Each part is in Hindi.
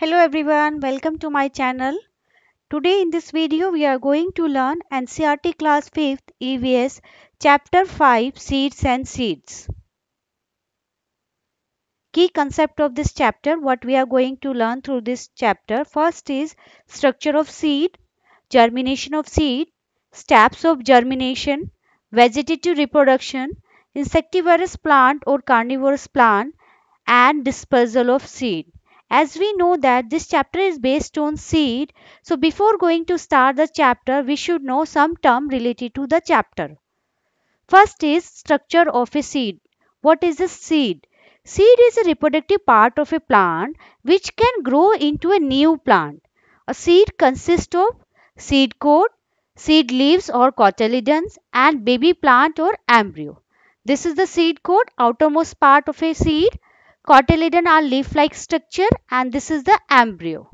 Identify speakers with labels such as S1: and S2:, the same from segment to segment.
S1: Hello everyone, welcome to my channel. Today in this video we are going to learn NCRT class 5th EVS chapter 5 seeds and seeds. Key concept of this chapter what we are going to learn through this chapter first is structure of seed, germination of seed, steps of germination, vegetative reproduction, insectivorous plant or carnivorous plant and dispersal of seed. As we know that this chapter is based on seed, so before going to start the chapter, we should know some term related to the chapter. First is structure of a seed. What is a seed? Seed is a reproductive part of a plant which can grow into a new plant. A seed consists of seed coat, seed leaves or cotyledons and baby plant or embryo. This is the seed coat, outermost part of a seed Cotyledon are leaf-like structure and this is the embryo.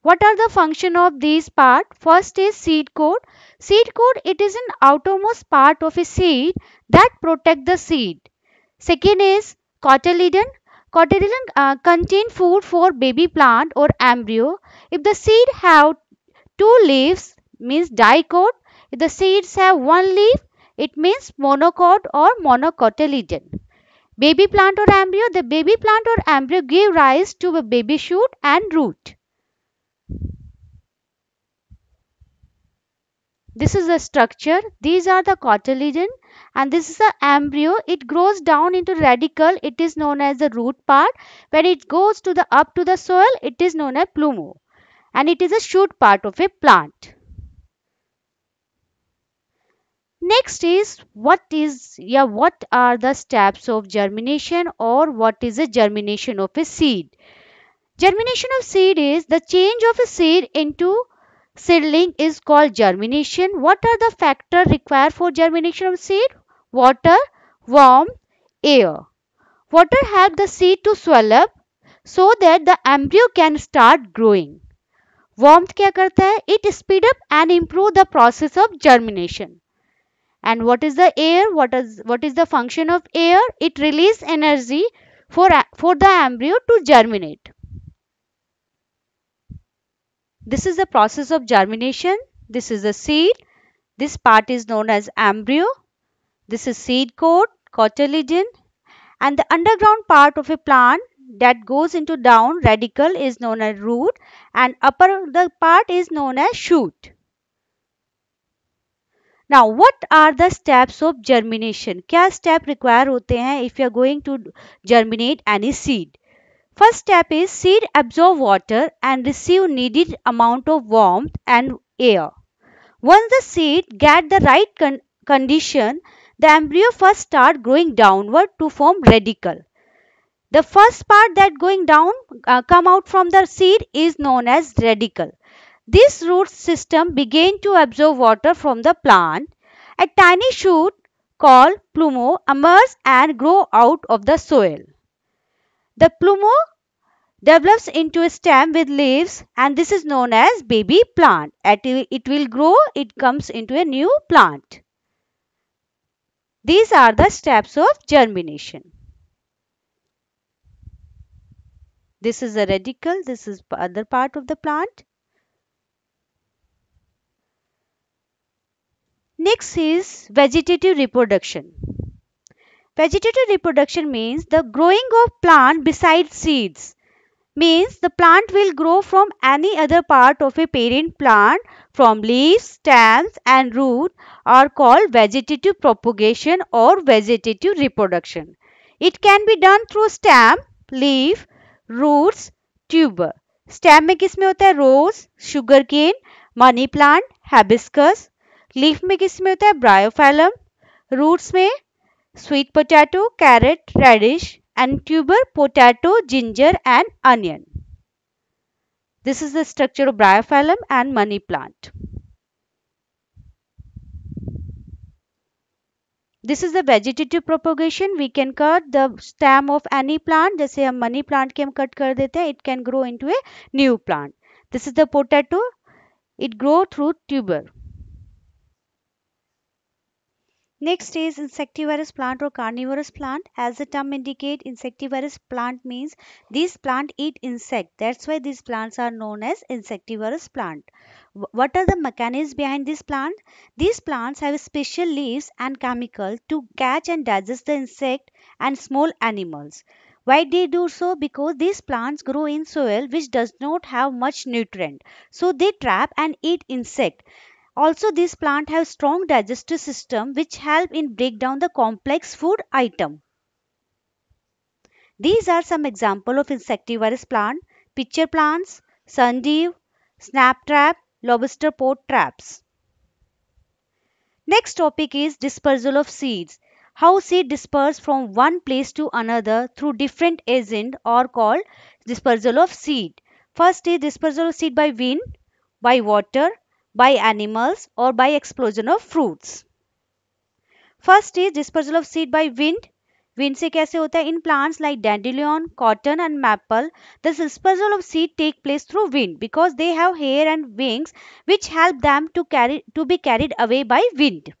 S1: What are the function of these part? First is seed coat. Seed coat it is an outermost part of a seed that protect the seed. Second is cotyledon. Cotyledon uh, contain food for baby plant or embryo. If the seed have two leaves means dicot. If the seeds have one leaf it means monocot or monocotyledon. Baby plant or embryo, the baby plant or embryo give rise to a baby shoot and root. This is the structure. These are the cotyledon and this is the embryo. It grows down into radical. It is known as the root part. When it goes to the up to the soil, it is known as plumo. And it is a shoot part of a plant. Next is what is yeah what are the steps of germination or what is the germination of a seed? Germination of seed is the change of a seed into seedling is called germination. What are the factors required for germination of seed? Water, warmth, air. Water helps the seed to swell up so that the embryo can start growing. Warmth क्या करता है? It speed up and improve the process of germination and what is the air what is what is the function of air it release energy for for the embryo to germinate this is the process of germination this is the seed this part is known as embryo this is seed coat cotyledon and the underground part of a plant that goes into down radical is known as root and upper the part is known as shoot now, what are the steps of germination? क्या step require होते if you are going to germinate any seed? First step is seed absorb water and receive needed amount of warmth and air. Once the seed get the right condition, the embryo first start growing downward to form radical. The first part that going down uh, come out from the seed is known as radical. This root system began to absorb water from the plant. A tiny shoot called plumo emerges and grows out of the soil. The plumo develops into a stem with leaves and this is known as baby plant. It will grow, it comes into a new plant. These are the steps of germination. This is a radical, this is other part of the plant. Next is vegetative reproduction. Vegetative reproduction means the growing of plant beside seeds. Means the plant will grow from any other part of a parent plant from leaves, stems and root are called vegetative propagation or vegetative reproduction. It can be done through stem, leaf, roots, tuber. Stem में किसमें होता है rose sugar money plant, hibiscus. Leaf में किस में होता है ब्रायोफेलम रूट्स में sweet potato carrot radish and tuber potato ginger and onion this is the structure of bryophyllum and money plant this is the vegetative propagation we can cut the stem of any plant जैसे हम मनी प्लांट के हम कट कर देते हैं it can grow into a new plant this is the potato it grow through tuber Next is insectivorous plant or carnivorous plant. As the term indicate, insectivorous plant means these plant eat insect. That's why these plants are known as insectivorous plant. What are the mechanisms behind this plant? These plants have special leaves and chemical to catch and digest the insect and small animals. Why they do so? Because these plants grow in soil which does not have much nutrient. So they trap and eat insect. Also these plants have strong digestive system which help in break down the complex food item. These are some example of insectivorous plant, pitcher plants, sundew, snap trap, lobster pot traps. Next topic is dispersal of seeds. How seed disperse from one place to another through different agent or called dispersal of seed. First is dispersal of seed by wind, by water, by animals or by explosion of fruits. First is dispersal of seed by wind. Wind se kaise hota in plants like dandelion, cotton and maple. This dispersal of seed take place through wind because they have hair and wings which help them to, carry, to be carried away by wind.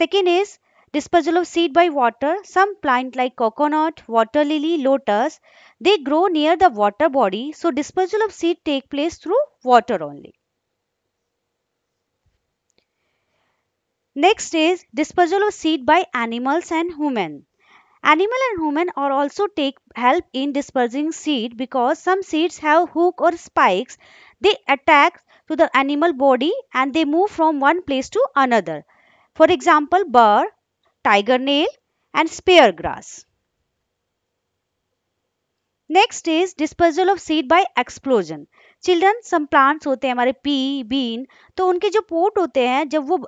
S1: Second is Dispersal of seed by water. Some plant like coconut, water lily, lotus, they grow near the water body. So dispersal of seed take place through water only. Next is dispersal of seed by animals and human. Animal and human are also take help in dispersing seed because some seeds have hook or spikes. They attack to the animal body and they move from one place to another. For example, bird tiger nail and spear grass. Next is dispersal of seed by explosion children some plants होते हैं हमारे पी बीन तो उनके जो पोट होते हैं जब वो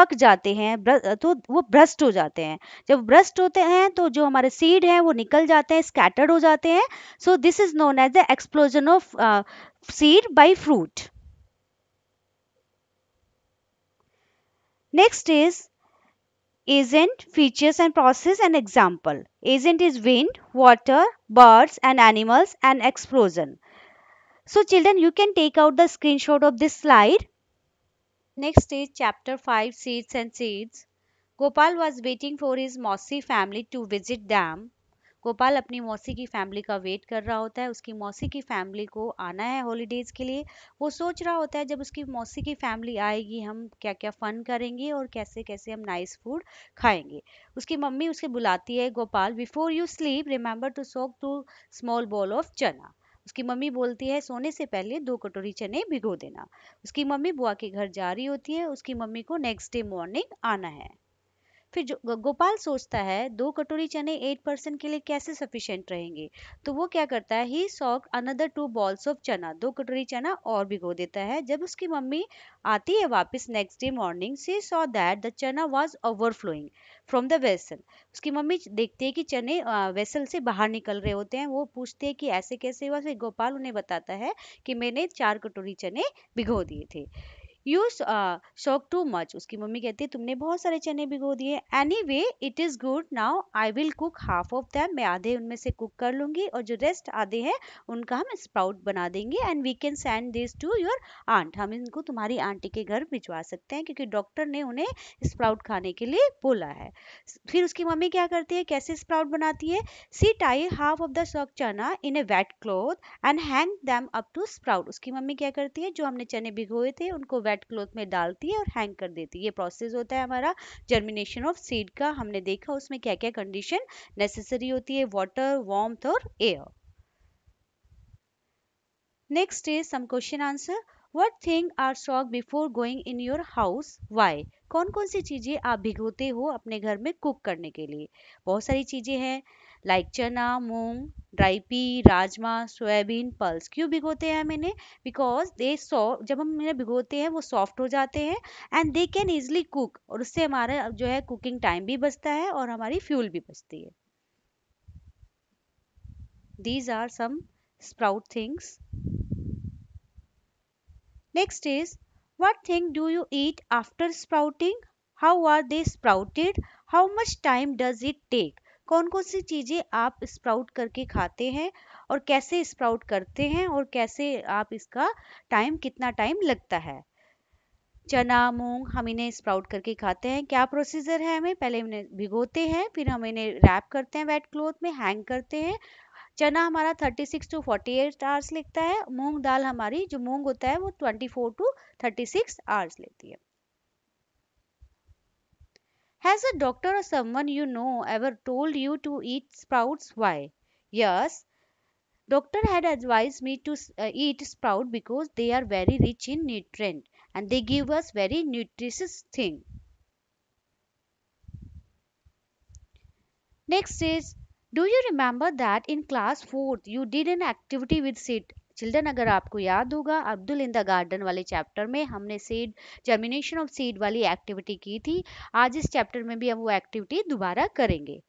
S1: पक जाते हैं तो वो भ्रष्ट हो जाते हैं जब ब्रस्ट होते हैं तो जो हमारे सीड हैं वो निकल जाते हैं स्कैटर्ड हो जाते हैं so this is known as the explosion of seed by fruit next is Agent features and process an example. Agent is wind, water, birds and animals and explosion. So children you can take out the screenshot of this slide. Next is chapter 5 seeds and seeds. Gopal was waiting for his mossy family to visit them. Gopal अपनी मौसी की फैमिली का वेट कर रहा होता है उसकी मौसी की फैमिली को आना है हॉलीडेज के लिए वो सोच रहा होता है जब उसकी मौसी की फैमिली आएगी हम क्या क्या फ़न करेंगे और कैसे कैसे हम नाइस फूड खाएंगे उसकी मम्मी उसे बुलाती है Gopal before you sleep remember to soak two small bowl of chana उसकी मम्मी बोलती है सोने से पहले दो कटोरी चने भिगो देना उसकी मम्मी बुआ के घर जा रही होती है उसकी मम्मी को नेक्स्ट डे मॉर्निंग आना है फिर जो गोपाल सोचता है दो कटोरी चने एट पर्सन के लिए कैसे सफिशेंट रहेंगे तो वो क्या करता है he soak another two bowls of chana दो कटोरी चना और भिगो देता है जब उसकी मम्मी आती है वापस next day morning she saw that the chana was overflowing from the vessel उसकी मम्मी देखती है कि चने वेसल से बाहर निकल रहे होते हैं वो पूछते हैं कि ऐसे कैसे हुआ फिर गोपाल उन्हें बताता है कि मैंने चार कटोरी चने भिगो दिए थे यू शॉक टू मच उसकी मम्मी कहती है तुमने बहुत सारे चने भिगो दिए anyway it is good now I will cook half of them मैं आधे उनमें से कुक कर लूँगी और जो रेस्ट आधे हैं उनका हम स्प्राउट बना देंगे and we can send this to your aunt हम इनको तुम्हारी आंटी के घर भिजवा सकते हैं क्योंकि डॉक्टर ने उन्हें स्प्राउट खाने के लिए बोला है फिर उसकी मम्मी क्या करती है कैसे स्प्राउट बनाती है she tie half of the soak chana in a wet cloth and hang them up to sprout उसकी मम्मी क्या करती है जो हमने चने भिगोए थे उनको वेट वेट क्लोथ में डालती है और हैंग कर देती है ये प्रोसेस होता है हमारा जर्मिनेशन ऑफ सीड का हमने देखा उसमें क्या क्या कंडीशन नेसेसरी होती है वाटर वॉर्म और air next is some question answer what thing are स्टॉक before going in your house why कौन कौन सी चीज़ें आप भिगोते हो अपने घर में कुक करने के लिए बहुत सारी चीज़ें हैं like chana moong dry pea rajma soybean pulse क्यों भिगोते हैं मैंने बिकॉज दे सो जब हम इन्हें भिगोते हैं वो सॉफ्ट हो जाते हैं and they can easily cook और उससे हमारा जो है कुकिंग टाइम भी बचता है और हमारी फ्यूल भी बचती है these are some sprout things next is what thing do you eat after sprouting how are they sprouted how much time does it take कौन कौन सी चीज़ें आप स्प्राउट करके खाते हैं और कैसे स्प्राउट करते हैं और कैसे आप इसका टाइम कितना टाइम लगता है चना मूंग हम इन्हें स्प्राउट करके खाते हैं क्या प्रोसीजर है हमें पहले इन्हें भिगोते हैं फिर हम इन्हें रैप करते हैं वेट क्लोथ में हैंग करते हैं चना हमारा 36 टू 48 आवर्स लेता है मूंग दाल हमारी जो मूंग होता है वो 24 टू 36 आवर्स लेती है Has a doctor or someone you know ever told you to eat sprouts? Why? Yes, doctor had advised me to uh, eat sprout because they are very rich in nutrient and they give us very nutritious thing. Next is, do you remember that in class 4th you did an activity with sit children अगर आपको याद होगा अब्दुल इन द गार्डन वाले चैप्टर में हमने सीड जर्मिनेशन ऑफ सीड वाली एक्टिविटी की थी आज इस चैप्टर में भी हम वो एक्टिविटी दोबारा करेंगे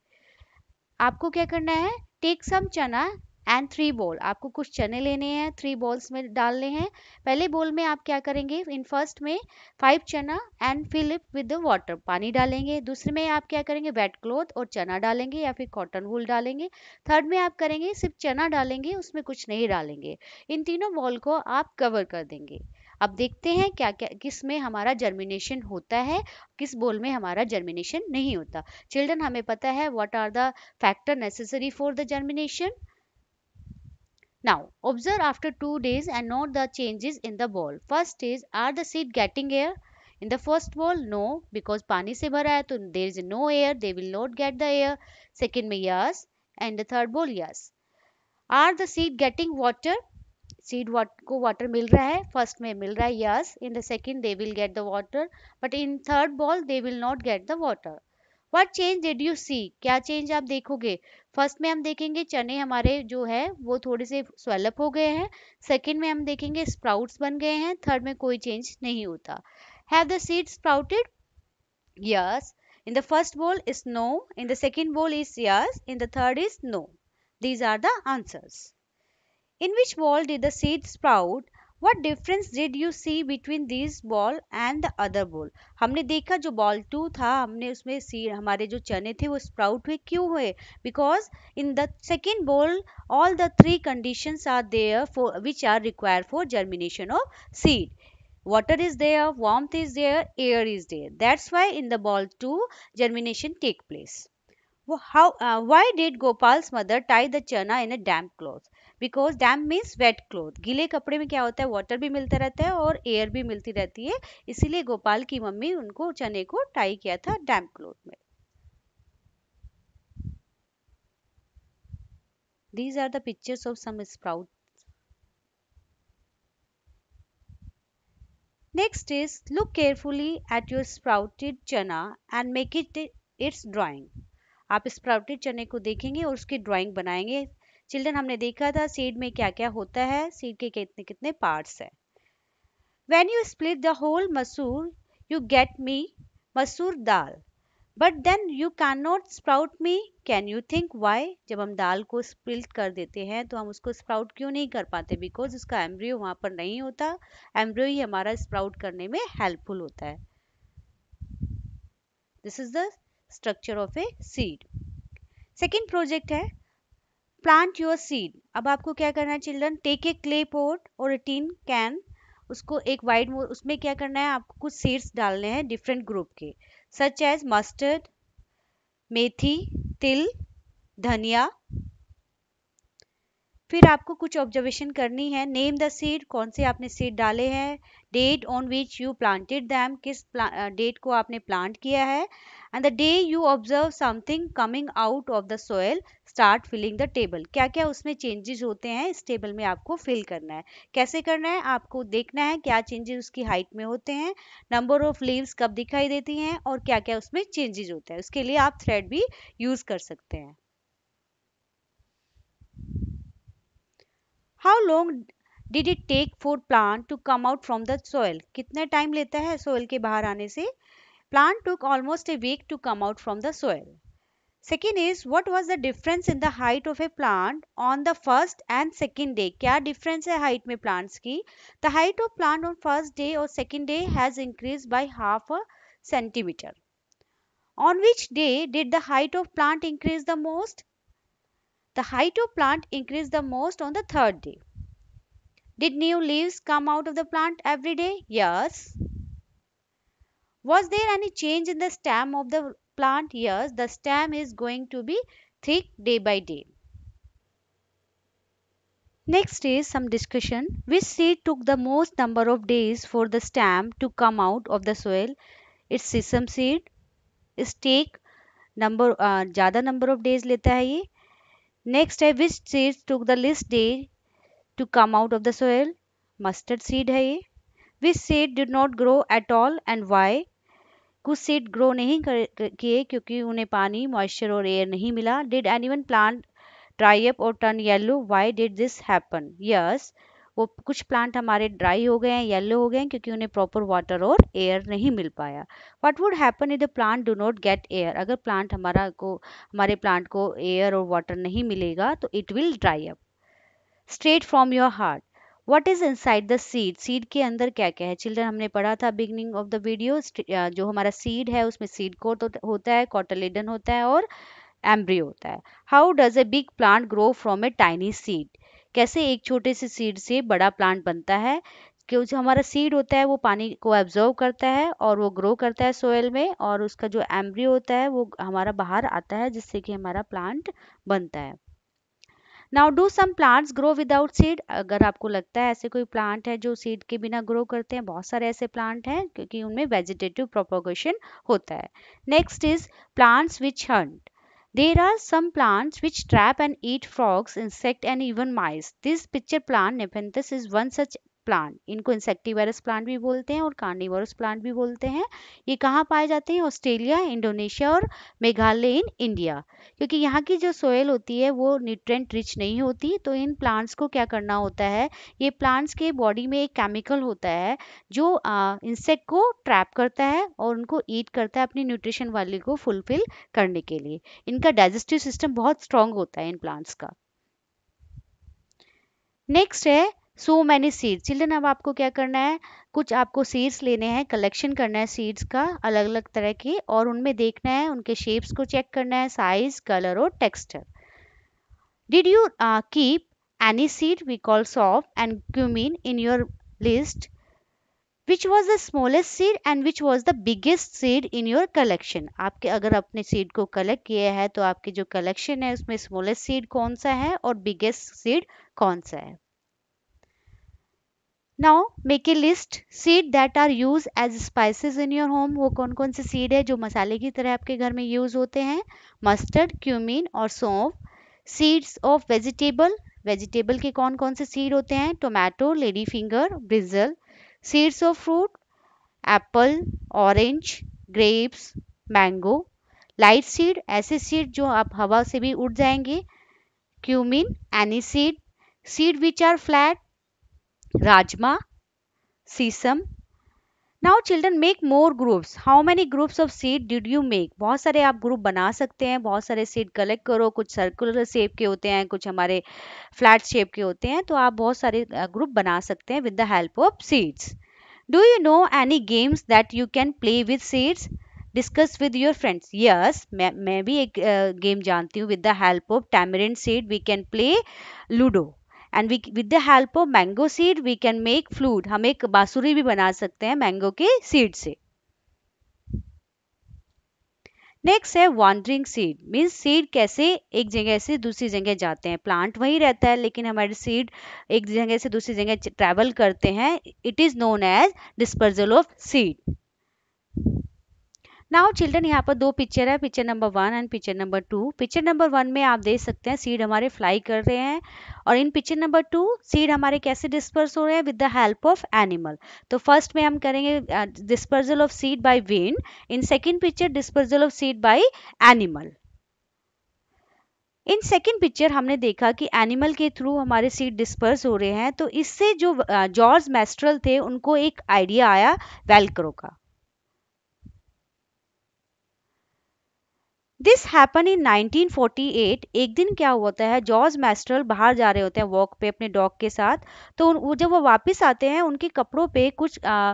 S1: आपको क्या करना है टेक सम चना एंड थ्री बॉल आपको कुछ चने लेने हैं थ्री बॉल्स में डालने हैं पहले बॉल में आप क्या करेंगे इन फर्स्ट में five chana and fill it with the water पानी डालेंगे दूसरे में आप क्या करेंगे वेट क्लोथ और चना डालेंगे या फिर कॉटन वूल डालेंगे थर्ड में आप करेंगे सिर्फ चना डालेंगे उसमें कुछ नहीं डालेंगे इन तीनों बॉल को आप कवर कर देंगे अब देखते हैं क्या क्या किस में हमारा जर्मिनेशन होता है किस बोल में हमारा जर्मिनेशन नहीं होता चिल्ड्रन हमें पता है what are the factor necessary for the germination Now observe after 2 days and note the changes in the ball. First is are the seed getting air? In the first ball no because pani se bhara hai there is no air they will not get the air. Second mein yes and the third ball yes. Are the seed getting water? Seed को water मिल रहा है First में मिल रहा है yes In the second, they will get the water. But in third ball they will not get the water. What change did you see क्या चेंज आप देखोगे फर्स्ट में हम देखेंगे चने हमारे जो है वो थोड़े से स्वेलप हो गए हैं सेकेंड में हम देखेंगे स्प्राउट्स बन गए हैं थर्ड में कोई चेंज नहीं होता है seed sprouted yes in the first bowl is no in the second bowl is yes in the third is no these are the answers in which bowl did the seed sprout what difference did you see between this ball and the other ball हमने देखा जो बॉल टू था हमने उसमें सी हमारे जो चने थे वो स्प्राउट हुए क्यों हुए because in water is there warmth is there air is there that's why in the ball two, germination take place how uh, why did gopal's mother tie the chana in a damp cloth because damp means wet cloth गीले कपड़े में क्या होता है वाटर भी मिलता रहता है और एयर भी मिलती रहती है इसीलिए गोपाल की मम्मी उनको चने को टाई किया था डैम क्लोथ में These are the pictures of some sprouts. Next is look carefully at your sprouted chana and make it its drawing. आप स्प्राउटेड चने को देखेंगे और उसकी ड्राइंग बनाएंगे चिल्ड्रन हमने देखा था सीड में क्या क्या होता है सीड के कितने कितने पार्ट्स हैं when you split the whole masoor you get me masoor dal but then you can not sprout me can you think why जब हम दाल को स्प्लिट कर देते हैं तो हम उसको स्प्राउट क्यों नहीं कर पाते बिकॉज उसका एम्ब्रियो वहाँ पर नहीं होता एम्ब्रियो ही हमारा स्प्राउट करने में हेल्पफुल होता है this is the structure of a seed second project है प्लांट योर सीड अब आपको क्या करना है children take a clay pot और ए टीन कैन उसको एक वाइड मोर उसमें क्या करना है आपको कुछ सीड्स डालने हैं डिफरेंट ग्रुप के सच एज मस्टर्ड मेथी तिल धनिया फिर आपको कुछ ऑब्जर्वेशन करनी है नेम द सीड कौन से आपने सीड डाले हैं date on which you planted them किस डेट को आपने प्लांट किया है and the day you observe something coming out of the soil start filling the table क्या क्या उसमें चेंजेस होते हैं इस टेबल में आपको फिल करना है कैसे करना है आपको देखना है क्या चेंजेस उसकी हाइट में होते हैं नंबर ऑफ लीव्स कब दिखाई देती हैं और क्या क्या उसमें चेंजेस होते हैं उसके लिए आप थ्रेड भी यूज़ कर सकते हैं how long did it take for plant to come out from the soil कितने time लेता है soil के बाहर आने से plant took almost a week to come out from the soil second is what was the difference in the height of a plant on the first and second day क्या difference है height में plants की the height of plant on first day or second day has increased by half a centimeter on which day did the height of plant increase the most the height of plant increased the most on the third day. Did new leaves come out of the plant every day? Yes. Was there any change in the stem of the plant? Yes, the stem is going to be thick day by day. Next is some discussion. Which seed took the most number of days for the stem to come out of the soil? It's sesame seed. Stake number uh, ज़्यादा नंबर ऑफ डेज लेता है ये नेक्स्ट है which seeds took the least day to come out of the soil mustard seed है ये which seed did not grow at all and why कुछ सीड ग्रो नहीं किए क्योंकि उन्हें पानी मॉइस्चर और एयर नहीं मिला did any one plant dry up और turn yellow why did this happen yes वो कुछ प्लांट हमारे ड्राई हो गए हैं येलो हो गए हैं क्योंकि उन्हें प्रॉपर वाटर और एयर नहीं मिल पाया what would happen if the plant do not get air अगर प्लांट हमारा को हमारे प्लांट को एयर और वाटर नहीं मिलेगा तो it will dry up straight from your heart what is side the seed seed के अंदर क्या क्या है चिल्ड्रन हमने पढ़ा था बिगनिंग ऑफ द वीडियो जो हमारा सीड है उसमें सीड कोट होता है कॉटलेडन होता है और एम्ब्रियो होता है how does a big plant grow from a tiny seed कैसे एक छोटे से सीड से बड़ा प्लांट बनता है क्यों जो हमारा सीड होता है वो पानी को एब्जॉर्व करता है और वो ग्रो करता है सोयल में और उसका जो एम्ब्रियो होता है वो हमारा बाहर आता है जिससे कि हमारा प्लांट बनता है now do some plants grow without seed अगर आपको लगता है ऐसे कोई प्लांट है जो सीड के बिना ग्रो करते हैं बहुत सारे ऐसे प्लांट हैं क्योंकि उनमें वेजिटेटिव प्रोपोगेशन होता है next is plants which hunt There are some plants which trap and eat frogs, insects and even mice. This pitcher plant Nepenthes is one such plant इनको इंसेक्टिवरस प्लांट भी बोलते हैं और कार्निवरस प्लांट भी बोलते हैं ये कहाँ पाए जाते हैं ऑस्ट्रेलिया इंडोनेशिया और मेघालय इन इंडिया क्योंकि यहाँ की जो सोयल होती है वो न्यूट्रेंट रिच नहीं होती तो इन प्लांट्स को क्या करना होता है ये प्लांट्स के बॉडी में एक केमिकल होता है जो इंसेक्ट को ट्रैप करता है और उनको ईट करता है अपनी न्यूट्रिशन वाली को फुलफिल करने के लिए इनका डाइजेस्टिव सिस्टम बहुत स्ट्रांग होता है इन प्लांट्स का नेक्स्ट है सो मैनी सीड्स चिल्ड्रन अब आपको क्या करना है कुछ आपको सीड्स लेने हैं कलेक्शन करना है सीड्स का अलग अलग तरह के और उनमें देखना है उनके शेप्स को चेक करना है साइज कलर और texture did you keep any seed we call saunf and cumin in your list which was the smallest seed and which was the biggest seed in your collection आपके अगर अपने सीड को कलेक्ट किया है तो आपके जो कलेक्शन है उसमें स्मॉलेस्ट सीड कौन सा है और बिगेस्ट सीड कौन सा है now make a list seed that are used as spices in your home वो कौन कौन से सीड है जो मसाले की तरह आपके घर में यूज होते हैं मस्टर्ड क्यूमिन और सौंफ सीड्स ऑफ वेजिटेबल वेजिटेबल के कौन कौन से सीड होते हैं tomato lady finger brinjal seeds of fruit apple orange grapes mango light seed ऐसे सीड जो आप हवा से भी उड़ जाएंगे cumin any seed seed which are flat rajma sesame now children make more groups how many groups of seed did you make बहुत सारे आप ग्रुप बना सकते हैं बहुत सारे सीड कलेक्ट करो कुछ सर्कुलर शेप के होते हैं कुछ हमारे फ्लैट शेप के होते हैं तो आप बहुत सारे ग्रुप बना सकते हैं with the help of seeds do you know any games that you can play with seeds discuss with your friends yes मैं भी एक गेम जानती हूँ with the help of tamarind seed we can play ludo and we with the help of mango seed we can make flute हम एक बांसुरी भी बना सकते हैं मैंगो के सीड से नेक्स्ट है वॉन्ड्रिंग सीड मीन्स सीड कैसे एक जगह से दूसरी जगह जाते हैं प्लांट वहीं रहता है लेकिन हमारे सीड एक जगह से दूसरी जगह ट्रैवल करते हैं it is known as dispersal of seed now children यहाँ पर दो पिक्चर है picture number one and picture number two picture number one में आप देख सकते हैं सीड हमारे फ्लाई कर रहे हैं और in picture number two seed हमारे कैसे डिस्पर्स हो रहे हैं with the help of animal तो फर्स्ट में हम करेंगे dispersal of seed by wind in second picture dispersal of seed by animal in second picture हमने देखा कि एनिमल के थ्रू हमारे सीड डिस्पर्स हो रहे हैं तो इससे जो जॉर्ज मैस्ट्रल थे उनको एक आइडिया आया वेलक्रो का दिस हैपन इन 1948 एक दिन क्या होता है जॉर्ज मैस्ट्रल बाहर जा रहे होते हैं वॉक पे अपने डॉग के साथ तो जब वो वापस आते हैं उनके कपड़ों पे कुछ आ,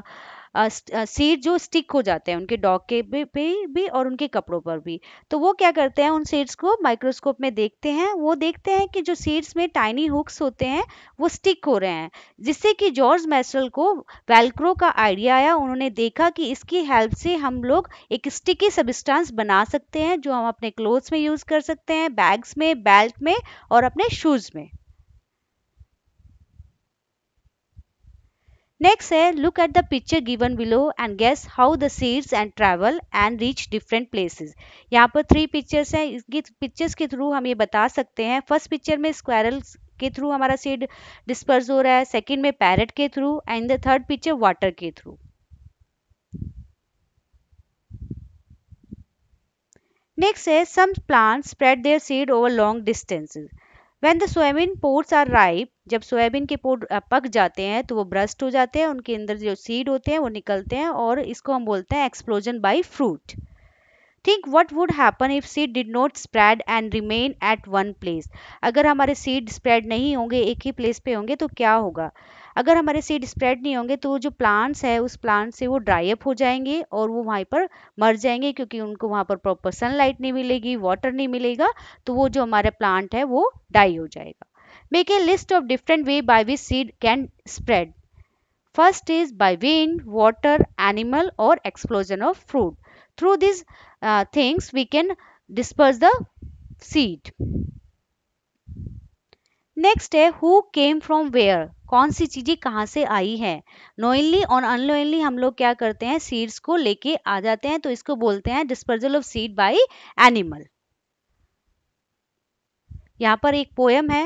S1: सीड जो स्टिक हो जाते हैं उनके डॉग के पे, भी, भी और उनके कपड़ों पर भी तो वो क्या करते हैं उन सीड्स को माइक्रोस्कोप में देखते हैं वो देखते हैं कि जो सीड्स में टाइनी हुक्स होते हैं वो स्टिक हो रहे हैं जिससे कि जॉर्ज मैसल को वेलक्रो का आइडिया आया उन्होंने देखा कि इसकी हेल्प से हम लोग एक स्टिकी सबिस्टांस बना सकते हैं जो हम अपने क्लोथ्स में यूज़ कर सकते हैं बैग्स में बेल्ट में और अपने शूज़ में Next है look at the picture given below and guess how the seeds and travel and reach different places. यहाँ पर three pictures हैं इसकी pictures के through हम ये बता सकते हैं First picture में squirrels के थ्रू हमारा सीड डिस्पर्स हो रहा है सेकंड में पैरट के through and the third picture water के थ्रू नेक्स्ट है some plants spread their seed over long distances when the soybean pods are ripe जब सोयाबीन के पोर्ट पक जाते हैं तो वो ब्रस्ट हो जाते हैं उनके अंदर जो सीड होते हैं वो निकलते हैं और इसको हम बोलते हैं explosion by fruit think what would happen if seed did not spread and remain at one place अगर हमारे सीड स्प्रेड नहीं होंगे एक ही प्लेस पे होंगे तो क्या होगा अगर हमारे सीड स्प्रेड नहीं होंगे तो जो प्लांट्स है उस प्लांट से वो ड्राई अप हो जाएंगे और वो वहाँ पर मर जाएंगे क्योंकि उनको वहाँ पर प्रॉपर सनलाइट नहीं मिलेगी वाटर नहीं मिलेगा तो वो जो हमारा प्लांट है वो डाई हो जाएगा make a list of different way by which seed can spread first is by wind water animal और explosion of fruit through these uh, things we can disperse the seed next है हु केम फ्रॉम वेयर कौन सी चीजें कहाँ से आई है नोइनली और अनलोइनली हम लोग क्या करते हैं सीड्स को लेके आ जाते हैं तो इसको बोलते हैं dispersal of seed by animal यहाँ पर एक पोएम है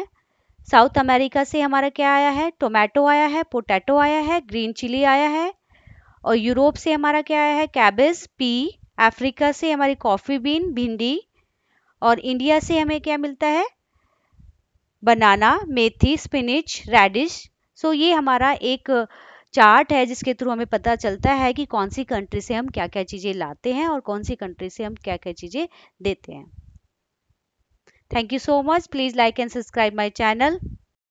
S1: साउथ अमेरिका से हमारा क्या आया है टोमेटो आया है पोटैटो आया है ग्रीन चिली आया है और यूरोप से हमारा क्या आया है कैबेज पी अफ्रीका से हमारी कॉफ़ी बीन भिंडी और इंडिया से हमें क्या मिलता है बनाना मेथी स्पिनिच रेडिश सो ये हमारा एक चार्ट है जिसके थ्रू हमें पता चलता है कि कौन सी कंट्री से हम क्या क्या चीज़ें लाते हैं और कौन सी कंट्री से हम क्या क्या चीज़ें देते हैं thank you so much please like and subscribe my channel